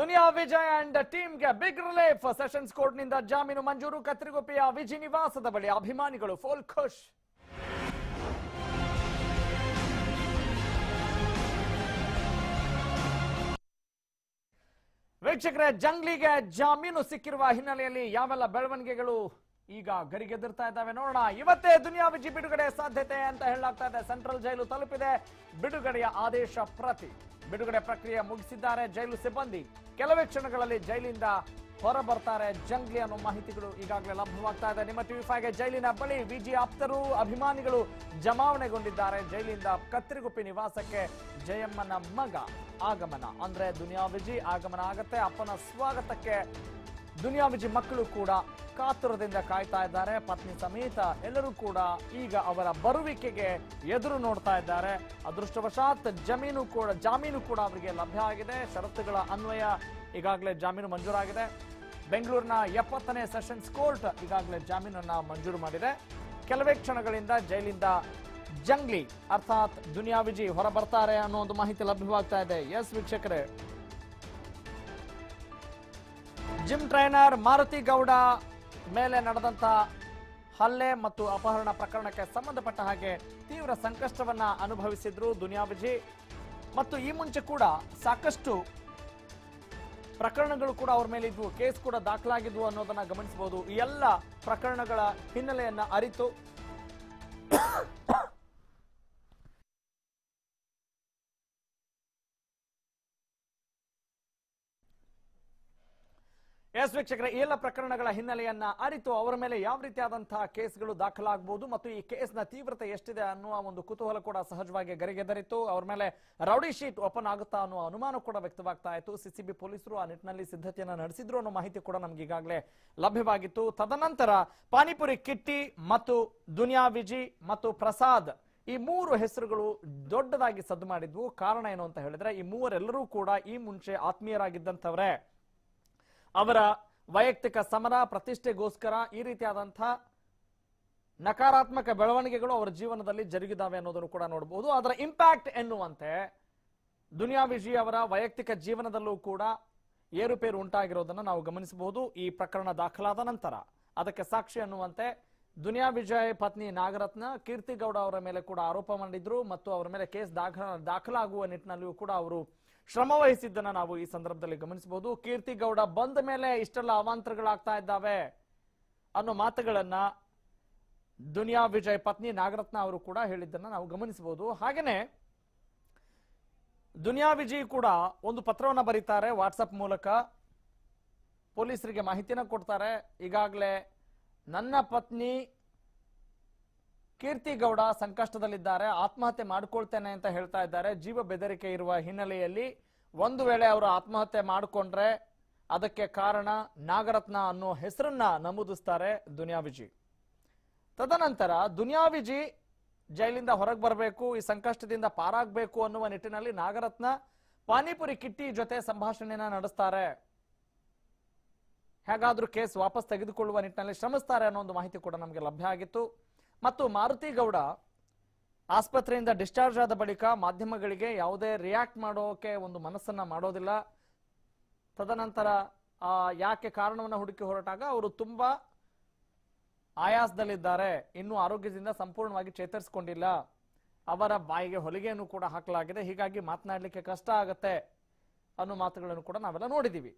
ದುನಿಯಾ Vijay and ಟೀಮ್ಗೆ big relief sessions court ನಿಂದ ಜಾಮೀನು ಮಂಜೂರು ಕತ್ರಿಗುಪ್ಪಿಯ ವಿಜಿ ನಿವಾಸದ ಬಳಿ ಅಭಿಮಾನಿಗಳು ಫೋಲ್ ಖುಷ್ ವೀಕ್ಷಕರೇ ಜಂಗ್ಲಿಗೆ ಜಾಮೀನು ಸಿಕ್ಕಿರುವ ಹಿನ್ನೆಲೆಯಲ್ಲಿ ಯಾವೆಲ್ಲ ಬೆಳವಣಿಗೆಗಳು ಈಗ ಗರಿಗೆದಿರ್ತಾ ಇದ್ದಾವೆ ನೋಡೋಣ ಇವತ್ತೇ ದುನಿಯಾ ವಿಜಿ ಬಿಡುಗಡೆ ಸಾಧ್ಯತೆ ಅಂತ ಹೇಳಲಾಗ್ತಾ ಇದೆ ಸೆಂಟ್ರಲ್ ಜೈಲು ತಲುಪಿದೆ ಬಿಡುಗಡೆಯ ಆದೇಶ ಪ್ರತಿ ಬಿಡುಗಡೆ ಪ್ರಕ್ರಿಯೆ ಮುಗಿಸಿದ್ದಾರೆ ಜೈಲು ಸಿಬ್ಬಂದಿ ಕೆಲವೇ ಕ್ಷಣಗಳಲ್ಲಿ ಜೈಲಿಂದ ಹೊರ ಬರ್ತಾರೆ ಜಂಗ್ಲಿ ಅನ್ನೋ ಮಾಹಿತಿಗಳು ಈಗಾಗಲೇ ಲಭ್ಯವಾಗ್ತಾ ಇದೆ ನಿಮ್ಮ ಟಿವಿ ಫೈವ್ಗೆ ಜೈಲಿನ ಬಳಿ ವಿಜಿ ಆಪ್ತರು ಅಭಿಮಾನಿಗಳು ಜಮಾವಣೆಗೊಂಡಿದ್ದಾರೆ ಜೈಲಿಂದ ಕತ್ತರಿಗುಪ್ಪಿ ನಿವಾಸಕ್ಕೆ ಜಯಮ್ಮನ ಮಗ ಆಗಮನ ಅಂದ್ರೆ ದುನಿಯಾ ವಿಜಿ ಆಗಮನ ಆಗತ್ತೆ ಅಪ್ಪನ ಸ್ವಾಗತಕ್ಕೆ ದುನಿಯಾ ಮಕ್ಕಳು ಕೂಡ ಕಾತುರದಿಂದ ಕಾಯ್ತಾ ಇದ್ದಾರೆ ಪತ್ನಿ ಸಮೇತ ಎಲ್ಲರೂ ಕೂಡ ಈಗ ಅವರ ಬರುವಿಕೆಗೆ ಎದುರು ನೋಡ್ತಾ ಇದ್ದಾರೆ ಅದೃಷ್ಟವಶಾತ್ ಜಮೀನು ಕೂಡ ಜಾಮೀನು ಕೂಡ ಅವರಿಗೆ ಲಭ್ಯ ಆಗಿದೆ ಷರತ್ತುಗಳ ಅನ್ವಯ ಈಗಾಗಲೇ ಜಾಮೀನು ಮಂಜೂರಾಗಿದೆ ಬೆಂಗಳೂರಿನ ಎಪ್ಪತ್ತನೇ ಸೆಷನ್ಸ್ ಕೋರ್ಟ್ ಈಗಾಗಲೇ ಜಾಮೀನನ್ನು ಮಂಜೂರು ಮಾಡಿದೆ ಕೆಲವೇ ಕ್ಷಣಗಳಿಂದ ಜೈಲಿಂದ ಜಂಗ್ಲಿ ಅರ್ಥಾತ್ ದುನಿಯಾ ವಿಜಿ ಹೊರ ಬರ್ತಾರೆ ಅನ್ನೋ ಒಂದು ಮಾಹಿತಿ ಲಭ್ಯವಾಗ್ತಾ ಇದೆ ಎಸ್ ವೀಕ್ಷಕರೇ ಜಿಮ್ ಟ್ರೈನರ್ ಮಾರುತಿ ಗೌಡ ಮೇಲೆ ನಡೆದಂತ ಹಲ್ಲೆ ಮತ್ತು ಅಪಹರಣ ಪ್ರಕರಣಕ್ಕೆ ಸಂಬಂಧಪಟ್ಟ ಹಾಗೆ ತೀವ್ರ ಸಂಕಷ್ಟವನ್ನ ಅನುಭವಿಸಿದ್ರು ದುನಿಯಾ ಮತ್ತು ಈ ಮುಂಚೆ ಕೂಡ ಸಾಕಷ್ಟು ಪ್ರಕರಣಗಳು ಕೂಡ ಅವ್ರ ಮೇಲೆ ಇದ್ವು ಕೇಸ್ ಕೂಡ ದಾಖಲಾಗಿದ್ವು ಅನ್ನೋದನ್ನ ಗಮನಿಸಬಹುದು ಈ ಎಲ್ಲ ಪ್ರಕರಣಗಳ ಹಿನ್ನೆಲೆಯನ್ನ ಅರಿತು ಎಸ್ ವೀಕ್ಷಕರ ಎಲ್ಲ ಪ್ರಕರಣಗಳ ಹಿನ್ನೆಲೆಯನ್ನ ಅರಿತು ಅವರ ಮೇಲೆ ಯಾವ ರೀತಿಯಾದಂತಹ ಕೇಸ್ಗಳು ದಾಖಲಾಗಬಹುದು ಮತ್ತು ಈ ಕೇಸ್ನ ತೀವ್ರತೆ ಎಷ್ಟಿದೆ ಅನ್ನುವ ಒಂದು ಕುತೂಹಲ ಕೂಡ ಸಹಜವಾಗಿ ಗರಿಗೆದರಿತು ಅವರ ಮೇಲೆ ರೌಡಿ ಶೀಟ್ ಓಪನ್ ಆಗುತ್ತಾ ಅನ್ನುವ ಅನುಮಾನ ಕೂಡ ವ್ಯಕ್ತವಾಗ್ತಾ ಇತ್ತು ಸಿಸಿಬಿ ಪೊಲೀಸರು ಆ ನಿಟ್ಟಿನಲ್ಲಿ ಸಿದ್ಧತೆಯನ್ನು ನಡೆಸಿದ್ರು ಅನ್ನೋ ಮಾಹಿತಿ ಕೂಡ ನಮ್ಗೆ ಈಗಾಗಲೇ ಲಭ್ಯವಾಗಿತ್ತು ತದನಂತರ ಪಾನಿಪುರಿ ಕಿಟ್ಟಿ ಮತ್ತು ದುನಿಯಾ ವಿಜಿ ಮತ್ತು ಪ್ರಸಾದ್ ಈ ಮೂರು ಹೆಸರುಗಳು ದೊಡ್ಡದಾಗಿ ಸದ್ದು ಮಾಡಿದ್ವು ಕಾರಣ ಏನು ಅಂತ ಹೇಳಿದ್ರೆ ಈ ಮೂವರೆಲ್ಲರೂ ಕೂಡ ಈ ಮುಂಚೆ ಆತ್ಮೀಯರಾಗಿದ್ದಂಥವ್ರೆ ಅವರ ವೈಯಕ್ತಿಕ ಸಮರ ಪ್ರತಿಷ್ಠೆಗೋಸ್ಕರ ಈ ರೀತಿಯಾದಂತಹ ನಕಾರಾತ್ಮಕ ಬೆಳವಣಿಗೆಗಳು ಅವರ ಜೀವನದಲ್ಲಿ ಜರುಗಿದಾವೆ ಅನ್ನೋದನ್ನು ಕೂಡ ನೋಡಬಹುದು ಅದರ ಇಂಪ್ಯಾಕ್ಟ್ ಎನ್ನುವಂತೆ ದುನಿಯಾ ವಿಜಯ್ ಅವರ ವೈಯಕ್ತಿಕ ಜೀವನದಲ್ಲೂ ಕೂಡ ಏರುಪೇರು ಉಂಟಾಗಿರೋದನ್ನು ನಾವು ಗಮನಿಸಬಹುದು ಈ ಪ್ರಕರಣ ದಾಖಲಾದ ನಂತರ ಅದಕ್ಕೆ ಸಾಕ್ಷಿ ಅನ್ನುವಂತೆ ದುನಿಯಾ ವಿಜಯ್ ಪತ್ನಿ ನಾಗರತ್ನ ಕೀರ್ತಿಗೌಡ ಅವರ ಮೇಲೆ ಕೂಡ ಆರೋಪ ಮಾಡಿದ್ರು ಮತ್ತು ಅವರ ಮೇಲೆ ಕೇಸ್ ದಾಖಲಾಗುವ ನಿಟ್ಟಿನಲ್ಲಿಯೂ ಕೂಡ ಅವರು ಶ್ರಮವಹಿಸಿದ್ದನ್ನ ನಾವು ಈ ಸಂದರ್ಭದಲ್ಲಿ ಗಮನಿಸಬಹುದು ಗೌಡ ಬಂದ ಮೇಲೆ ಇಷ್ಟೆಲ್ಲ ಅವಾಂತರಗಳಾಗ್ತಾ ಇದ್ದಾವೆ ಅನ್ನೋ ಮಾತುಗಳನ್ನ ದುನಿಯಾ ವಿಜಯ್ ಪತ್ನಿ ನಾಗರತ್ನ ಅವರು ಕೂಡ ಹೇಳಿದ್ದನ್ನ ನಾವು ಗಮನಿಸಬಹುದು ಹಾಗೇನೆ ದುನಿಯಾ ವಿಜಯ್ ಕೂಡ ಒಂದು ಪತ್ರವನ್ನು ಬರೀತಾರೆ ವಾಟ್ಸಪ್ ಮೂಲಕ ಪೊಲೀಸರಿಗೆ ಮಾಹಿತಿನ ಕೊಡ್ತಾರೆ ಈಗಾಗಲೇ ನನ್ನ ಪತ್ನಿ ಕೀರ್ತಿ ಗೌಡ ಸಂಕಷ್ಟದಲ್ಲಿದ್ದಾರೆ ಆತ್ಮಹತ್ಯೆ ಮಾಡ್ಕೊಳ್ತೇನೆ ಅಂತ ಹೇಳ್ತಾ ಇದ್ದಾರೆ ಜೀವ ಬೆದರಿಕೆ ಇರುವ ಹಿನ್ನೆಲೆಯಲ್ಲಿ ಒಂದು ವೇಳೆ ಅವರು ಆತ್ಮಹತ್ಯೆ ಮಾಡಿಕೊಂಡ್ರೆ ಅದಕ್ಕೆ ಕಾರಣ ನಾಗರತ್ನ ಅನ್ನೋ ಹೆಸರನ್ನ ನಮೂದಿಸ್ತಾರೆ ದುನಿಯಾ ವಿಜಿ ತದನಂತರ ದುನಿಯಾ ವಿಜಿ ಜೈಲಿಂದ ಹೊರಗೆ ಬರಬೇಕು ಈ ಸಂಕಷ್ಟದಿಂದ ಪಾರಾಗಬೇಕು ಅನ್ನುವ ನಿಟ್ಟಿನಲ್ಲಿ ನಾಗರತ್ನ ಪಾನಿಪುರಿ ಕಿಟ್ಟಿ ಜೊತೆ ಸಂಭಾಷಣೆಯನ್ನ ನಡೆಸ್ತಾರೆ ಹೇಗಾದ್ರೂ ಕೇಸ್ ವಾಪಸ್ ತೆಗೆದುಕೊಳ್ಳುವ ನಿಟ್ಟಿನಲ್ಲಿ ಶ್ರಮಿಸ್ತಾರೆ ಅನ್ನೋ ಒಂದು ಮಾಹಿತಿ ಕೂಡ ನಮಗೆ ಲಭ್ಯ ಆಗಿತ್ತು ಮತ್ತು ಮಾರುತಿ ಗೌಡ ಆಸ್ಪತ್ರೆಯಿಂದ ಡಿಸ್ಚಾರ್ಜ್ ಆದ ಬಳಿಕ ಮಾಧ್ಯಮಗಳಿಗೆ ಯಾವುದೇ ರಿಯಾಕ್ಟ್ ಮಾಡೋಕೆ ಒಂದು ಮನಸ್ಸನ್ನ ಮಾಡೋದಿಲ್ಲ ತದನಂತರ ಯಾಕೆ ಕಾರಣವನ್ನು ಹುಡುಕಿ ಹೊರಟಾಗ ಅವರು ತುಂಬಾ ಆಯಾಸದಲ್ಲಿದ್ದಾರೆ ಇನ್ನೂ ಆರೋಗ್ಯದಿಂದ ಸಂಪೂರ್ಣವಾಗಿ ಚೇತರಿಸಿಕೊಂಡಿಲ್ಲ ಅವರ ಬಾಯಿಗೆ ಹೊಲಿಗೆಯನ್ನು ಕೂಡ ಹಾಕಲಾಗಿದೆ ಹೀಗಾಗಿ ಮಾತನಾಡಲಿಕ್ಕೆ ಕಷ್ಟ ಆಗತ್ತೆ ಅನ್ನೋ ಮಾತುಗಳನ್ನು ಕೂಡ ನಾವೆಲ್ಲ ನೋಡಿದ್ದೀವಿ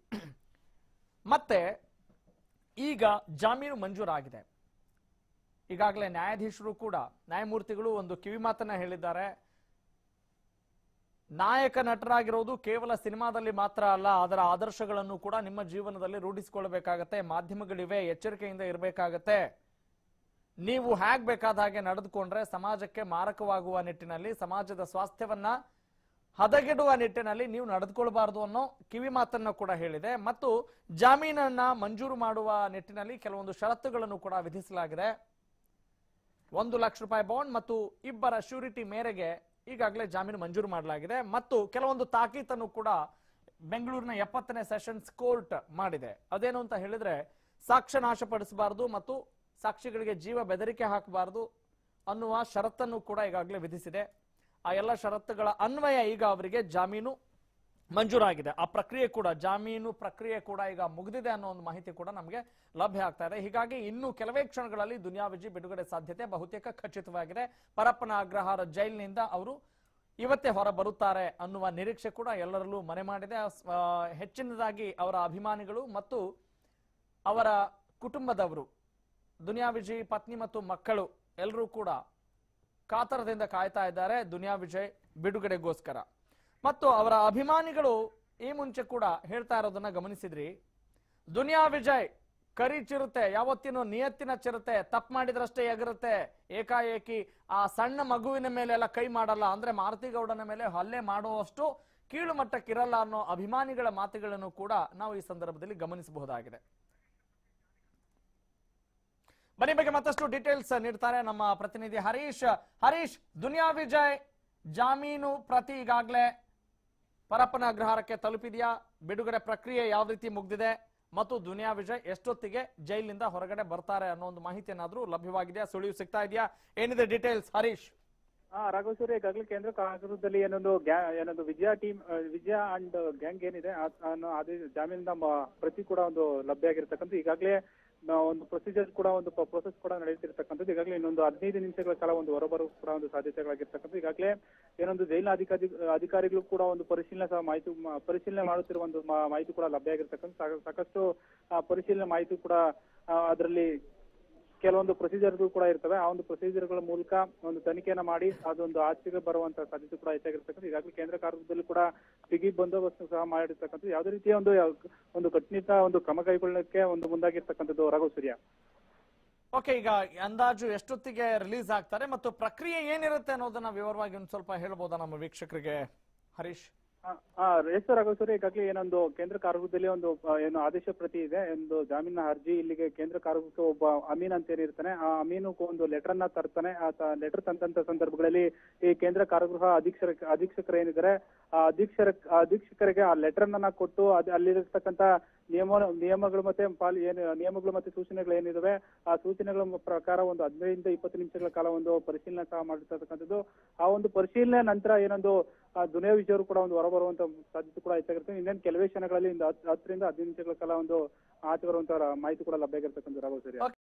ಮತ್ತೆ ಈಗ ಜಾಮೀನು ಮಂಜೂರಾಗಿದೆ ಈಗಾಗಲೇ ನ್ಯಾಯಾಧೀಶರು ಕೂಡ ನ್ಯಾಯಮೂರ್ತಿಗಳು ಒಂದು ಕಿವಿಮಾತನ್ನ ಹೇಳಿದ್ದಾರೆ ನಾಯಕ ನಟರಾಗಿರೋದು ಕೇವಲ ಸಿನಿಮಾದಲ್ಲಿ ಮಾತ್ರ ಅಲ್ಲ ಅದರ ಆದರ್ಶಗಳನ್ನು ಕೂಡ ನಿಮ್ಮ ಜೀವನದಲ್ಲಿ ರೂಢಿಸಿಕೊಳ್ಳಬೇಕಾಗತ್ತೆ ಮಾಧ್ಯಮಗಳಿವೆ ಎಚ್ಚರಿಕೆಯಿಂದ ಇರಬೇಕಾಗತ್ತೆ ನೀವು ಹೇಗ್ ಬೇಕಾದ ಹಾಗೆ ನಡೆದುಕೊಂಡ್ರೆ ಸಮಾಜಕ್ಕೆ ಮಾರಕವಾಗುವ ನಿಟ್ಟಿನಲ್ಲಿ ಸಮಾಜದ ಸ್ವಾಸ್ಥ್ಯವನ್ನ ಹದಗೆಡುವ ನಿಟ್ಟಿನಲ್ಲಿ ನೀವು ನಡೆದುಕೊಳ್ಬಾರ್ದು ಅನ್ನೋ ಕಿವಿ ಮಾತನ್ನು ಕೂಡ ಹೇಳಿದೆ ಮತ್ತು ಜಾಮೀನನ್ನ ಮಂಜೂರು ಮಾಡುವ ನಿಟ್ಟಿನಲ್ಲಿ ಕೆಲವೊಂದು ಷರತ್ತುಗಳನ್ನು ಕೂಡ ವಿಧಿಸಲಾಗಿದೆ ಒಂದು ಲಕ್ಷ ರೂಪಾಯಿ ಬಾಂಡ್ ಮತ್ತು ಇಬ್ಬರ ಶ್ಯೂರಿಟಿ ಮೇರೆಗೆ ಈಗಾಗಲೇ ಜಾಮೀನು ಮಂಜೂರು ಮಾಡಲಾಗಿದೆ ಮತ್ತು ಕೆಲವೊಂದು ತಾಕೀತನ್ನು ಕೂಡ ಬೆಂಗಳೂರಿನ ಎಪ್ಪತ್ತನೇ ಸೆಷನ್ಸ್ ಕೋರ್ಟ್ ಮಾಡಿದೆ ಅದೇನು ಅಂತ ಹೇಳಿದ್ರೆ ಸಾಕ್ಷ್ಯ ನಾಶಪಡಿಸಬಾರದು ಮತ್ತು ಸಾಕ್ಷಿಗಳಿಗೆ ಜೀವ ಬೆದರಿಕೆ ಹಾಕಬಾರದು ಅನ್ನುವ ಷರತ್ತನ್ನು ಕೂಡ ಈಗಾಗಲೇ ವಿಧಿಸಿದೆ ಆ ಎಲ್ಲ ಷರತ್ತುಗಳ ಅನ್ವಯ ಈಗ ಅವರಿಗೆ ಜಾಮೀನು ಮಂಜೂರಾಗಿದೆ ಆ ಪ್ರಕ್ರಿಯೆ ಕೂಡ ಜಾಮೀನು ಪ್ರಕ್ರಿಯೆ ಕೂಡ ಈಗ ಮುಗಿದಿದೆ ಅನ್ನೋ ಒಂದು ಮಾಹಿತಿ ಕೂಡ ನಮಗೆ ಲಭ್ಯ ಆಗ್ತಾ ಇದೆ ಹೀಗಾಗಿ ಇನ್ನು ಕೆಲವೇ ಕ್ಷಣಗಳಲ್ಲಿ ದುನಿಯಾ ವಿಜಿ ಬಿಡುಗಡೆ ಸಾಧ್ಯತೆ ಬಹುತೇಕ ಖಚಿತವಾಗಿದೆ ಪರಪ್ಪನ ಅಗ್ರಹಾರ ಜೈಲಿನಿಂದ ಅವರು ಇವತ್ತೇ ಹೊರ ಬರುತ್ತಾರೆ ಅನ್ನುವ ನಿರೀಕ್ಷೆ ಕೂಡ ಎಲ್ಲರಲ್ಲೂ ಮನೆ ಮಾಡಿದೆ ಹೆಚ್ಚಿನದಾಗಿ ಅವರ ಅಭಿಮಾನಿಗಳು ಮತ್ತು ಅವರ ಕುಟುಂಬದವರು ದುನಿಯಾ ವಿಜಯ್ ಪತ್ನಿ ಮತ್ತು ಮಕ್ಕಳು ಎಲ್ಲರೂ ಕೂಡ ಕಾತರದಿಂದ ಕಾಯ್ತಾ ಇದ್ದಾರೆ ದುನಿಯಾ ವಿಜಯ್ ಬಿಡುಗಡೆಗೋಸ್ಕರ ಮತ್ತು ಅವರ ಅಭಿಮಾನಿಗಳು ಈ ಮುಂಚೆ ಕೂಡ ಹೇಳ್ತಾ ಇರೋದನ್ನ ಗಮನಿಸಿದ್ರಿ ದುನಿಯಾ ವಿಜಯ್ ಕರಿ ಚಿರುತ್ತೆ ಯಾವತ್ತಿನ ನಿಯತ್ತಿನ ಚಿರತೆ ತಪ್ಪು ಮಾಡಿದ್ರಷ್ಟೇ ಎಗರುತ್ತೆ ಏಕಾಏಕಿ ಆ ಸಣ್ಣ ಮಗುವಿನ ಮೇಲೆ ಎಲ್ಲ ಕೈ ಮಾಡಲ್ಲ ಅಂದ್ರೆ ಗೌಡನ ಮೇಲೆ ಹಲ್ಲೆ ಮಾಡುವಷ್ಟು ಕೀಳು ಮಟ್ಟಕ್ಕಿರಲ್ಲ ಅನ್ನೋ ಅಭಿಮಾನಿಗಳ ಮಾತುಗಳನ್ನು ಕೂಡ ನಾವು ಈ ಸಂದರ್ಭದಲ್ಲಿ ಗಮನಿಸಬಹುದಾಗಿದೆ ಬನ್ನಿ ಬಗ್ಗೆ ಮತ್ತಷ್ಟು ಡೀಟೇಲ್ಸ್ ನೀಡ್ತಾರೆ ನಮ್ಮ ಪ್ರತಿನಿಧಿ ಹರೀಶ್ ಹರೀಶ್ ದುನಿಯಾ ವಿಜಯ್ ಜಾಮೀನು ಪ್ರತಿ ಈಗಾಗಲೇ ಪರಪ್ಪನ ಅಗ್ರಹಾರಕ್ಕೆ ತಲುಪಿದೆಯಾ ಬಿಡುಗಡೆ ಪ್ರಕ್ರಿಯೆ ಯಾವ ರೀತಿ ಮುಗ್ದಿದೆ ಮತ್ತು ದುನಿಯಾ ವಿಜಯ್ ಎಷ್ಟೊತ್ತಿಗೆ ಜೈಲಿನಿಂದ ಹೊರಗಡೆ ಬರ್ತಾರೆ ಅನ್ನೋ ಒಂದು ಮಾಹಿತಿ ಏನಾದ್ರೂ ಲಭ್ಯವಾಗಿದೆಯಾ ಸುಳಿವು ಸಿಗ್ತಾ ಇದೆಯಾ ಏನಿದೆ ಡೀಟೇಲ್ಸ್ ಹರೀಶ್ ಹಾ ರಾಘವೇಶ್ವರಿ ಈಗಾಗಲೇ ಕೇಂದ್ರ ಕಾಂಗ್ರೆಸ್ದಲ್ಲಿ ಏನೊಂದು ಏನೊಂದು Vijay team Vijay and gang ಏನಿದೆ ಜಾಮೀನಿನ ಪ್ರತಿ ಕೂಡ ಒಂದು ಲಭ್ಯ ಆಗಿರ್ತಕ್ಕಂಥ ಈಗಾಗಲೇ ಒಂದು ಪ್ರೊಸೀಜರ್ ಕೂಡ ಒಂದು ಪ್ರೊಸೆಸ್ ಕೂಡ ನಡೆಯುತ್ತಿರ್ತಕ್ಕಂಥದ್ದು ಈಗಾಗಲೇ ಇನ್ನೊಂದು ಹದಿನೈದು ನಿಮಿಷಗಳ ಕಾಲ ಒಂದು ಹೊರಬರು ಕೂಡ ಒಂದು ಸಾಧ್ಯತೆಗಳಾಗಿರ್ತಕ್ಕಂಥ ಈಗಾಗಲೇ ಏನೊಂದು ಜೈಲಿನ ಅಧಿಕಾರಿ ಅಧಿಕಾರಿಗಳು ಕೂಡ ಒಂದು ಪರಿಶೀಲನೆ ಸಹ ಮಾಹಿತಿ ಪರಿಶೀಲನೆ ಮಾಡುತ್ತಿರುವ ಒಂದು ಮಾಹಿತಿ ಕೂಡ ಲಭ್ಯ ಆಗಿರ್ತಕ್ಕಂಥ ಸಾಕಷ್ಟು ಪರಿಶೀಲನೆ ಮಾಹಿತಿ ಕೂಡ ಅದರಲ್ಲಿ ಕೆಲವೊಂದು ಪ್ರೊಸೀಜರ್ಗಳು ಕೂಡ ಇರ್ತವೆ ಆ ಒಂದು ಪ್ರೊಸೀಜರ್ಗಳ ಮೂಲಕ ಒಂದು ತನಿಖೆಯನ್ನ ಮಾಡಿ ಅದೊಂದು ಆಚೆಗೆ ಬರುವಂತ ಸಾಧ್ಯತೆ ಕೂಡ ಹೆಚ್ಚಾಗಿರ್ತಕ್ಕಂಥ ಈಗಾಗಲೇ ಕೇಂದ್ರ ಕಾರ್ಯದಲ್ಲಿ ಕೂಡ ಬಿಗಿ ಬಂದೋಬಸ್ತ್ ಸಹ ಮಾಡಿರ್ತಕ್ಕಂಥ ಯಾವುದೇ ರೀತಿಯ ಒಂದು ಒಂದು ಕಟ್ಟುನಿಟ್ಟ ಒಂದು ಕ್ರಮ ಕೈಗೊಳ್ಳಕ್ಕೆ ಒಂದು ಮುಂದಾಗಿರ್ತಕ್ಕಂಥದ್ದು ರಘು ಸೂರ್ಯ ಓಕೆ ಈಗ ಅಂದಾಜು ಎಷ್ಟೊತ್ತಿಗೆ ರಿಲೀಸ್ ಆಗ್ತಾರೆ ಮತ್ತು ಪ್ರಕ್ರಿಯೆ ಏನಿರುತ್ತೆ ಅನ್ನೋದನ್ನ ವಿವರವಾಗಿ ಒಂದು ಸ್ವಲ್ಪ ಹೇಳ್ಬೋದಾ ನಮ್ಮ ವೀಕ್ಷಕರಿಗೆ ಹರೀಶ್ ಎಸ್ ಸರ್ ರಾಘವ್ ಈಗಾಗಲೇ ಏನೊಂದು ಕೇಂದ್ರ ಕಾರ್ಯದಲ್ಲಿ ಒಂದು ಏನು ಆದೇಶ ಪ್ರತಿ ಇದೆ ಒಂದು ಜಾಮೀನ ಅರ್ಜಿ ಇಲ್ಲಿಗೆ ಕೇಂದ್ರ ಕಾರ್ಯಕ್ಕೆ ಒಬ್ಬ ಅಮೀನ್ ಅಂತ ಏನಿರ್ತಾನೆ ಆ ಅಮೀನು ಒಂದು ಲೆಟರ್ ಅನ್ನ ತರ್ತಾನೆ ಆ ಲೆಟರ್ ತಂದಂತ ಸಂದರ್ಭಗಳಲ್ಲಿ ಈ ಕೇಂದ್ರ ಕಾರಾಗೃಹ ಅಧೀಕ್ಷರ ಅಧೀಕ್ಷಕರ ಏನಿದ್ದಾರೆ ಆ ಅಧೀಕ್ಷರ ಅಧೀಕ್ಷಕರಿಗೆ ಆ ಲೆಟರ್ ಅನ್ನ ಕೊಟ್ಟು ಅದು ಅಲ್ಲಿರತಕ್ಕಂತ ನಿಯಮ ನಿಯಮಗಳು ಮತ್ತೆ ಪಾಲಿ ಏನು ನಿಯಮಗಳು ಮತ್ತೆ ಸೂಚನೆಗಳು ಏನಿದಾವೆ ಆ ಸೂಚನೆಗಳ ಪ್ರಕಾರ ಒಂದು ಹದಿನೈದರಿಂದ ಇಪ್ಪತ್ತು ನಿಮಿಷಗಳ ಕಾಲ ಒಂದು ಪರಿಶೀಲನೆ ಸಹ ಮಾಡಿರ್ತಕ್ಕಂಥದ್ದು ಆ ಒಂದು ಪರಿಶೀಲನೆ ನಂತರ ಏನೊಂದು ಆ ದುನಿಯಾ ವಿಜಯರು ಕೂಡ ಒಂದು ಹೊರಬರುವಂತ ಸಾಧ್ಯತೆ ಕೂಡ ಹೆಚ್ಚಾಗಿರುತ್ತೆ ಇನ್ನೇನು ಕೆಲವೇ ಕ್ಷಣಗಳಲ್ಲಿ ಹತ್ತರಿಂದ ಹದಿನೈದು ನಿಮಿಷಗಳ ಕಾಲ ಒಂದು ಆಚೆ ಬರುವಂತ ಮಾಹಿತಿ ಕೂಡ ಲಭ್ಯ ಆಗಿರ್ತಕ್ಕಂಥ ಸರಿ